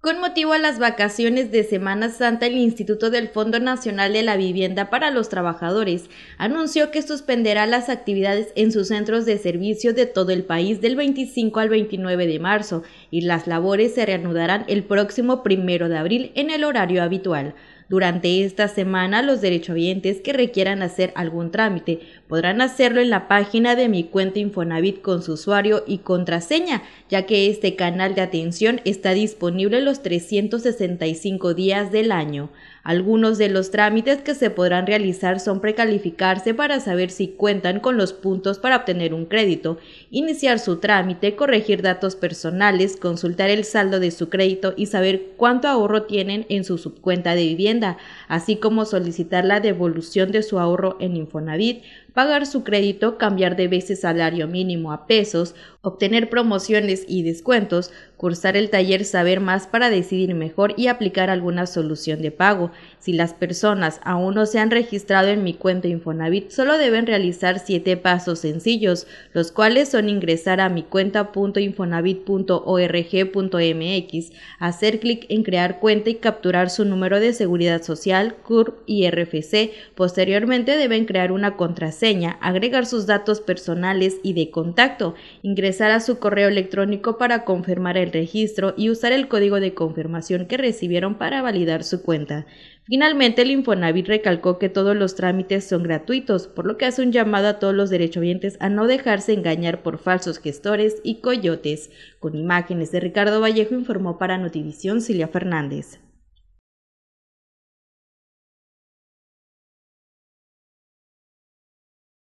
Con motivo a las vacaciones de Semana Santa, el Instituto del Fondo Nacional de la Vivienda para los Trabajadores anunció que suspenderá las actividades en sus centros de servicio de todo el país del 25 al 29 de marzo y las labores se reanudarán el próximo primero de abril en el horario habitual. Durante esta semana, los derechohabientes que requieran hacer algún trámite podrán hacerlo en la página de mi cuenta Infonavit con su usuario y contraseña, ya que este canal de atención está disponible los 365 días del año. Algunos de los trámites que se podrán realizar son precalificarse para saber si cuentan con los puntos para obtener un crédito, iniciar su trámite, corregir datos personales, consultar el saldo de su crédito y saber cuánto ahorro tienen en su subcuenta de vivienda así como solicitar la devolución de su ahorro en Infonavit, pagar su crédito, cambiar de veces salario mínimo a pesos, obtener promociones y descuentos, cursar el taller Saber Más para decidir mejor y aplicar alguna solución de pago. Si las personas aún no se han registrado en mi cuenta Infonavit, solo deben realizar siete pasos sencillos, los cuales son ingresar a mi cuenta.infonavit.org.mx, hacer clic en crear cuenta y capturar su número de seguridad Social, CURP y RFC. Posteriormente deben crear una contraseña, agregar sus datos personales y de contacto, ingresar a su correo electrónico para confirmar el registro y usar el código de confirmación que recibieron para validar su cuenta. Finalmente, el Infonavit recalcó que todos los trámites son gratuitos, por lo que hace un llamado a todos los derechohabientes a no dejarse engañar por falsos gestores y coyotes. Con imágenes de Ricardo Vallejo informó para Notivisión Cilia Fernández.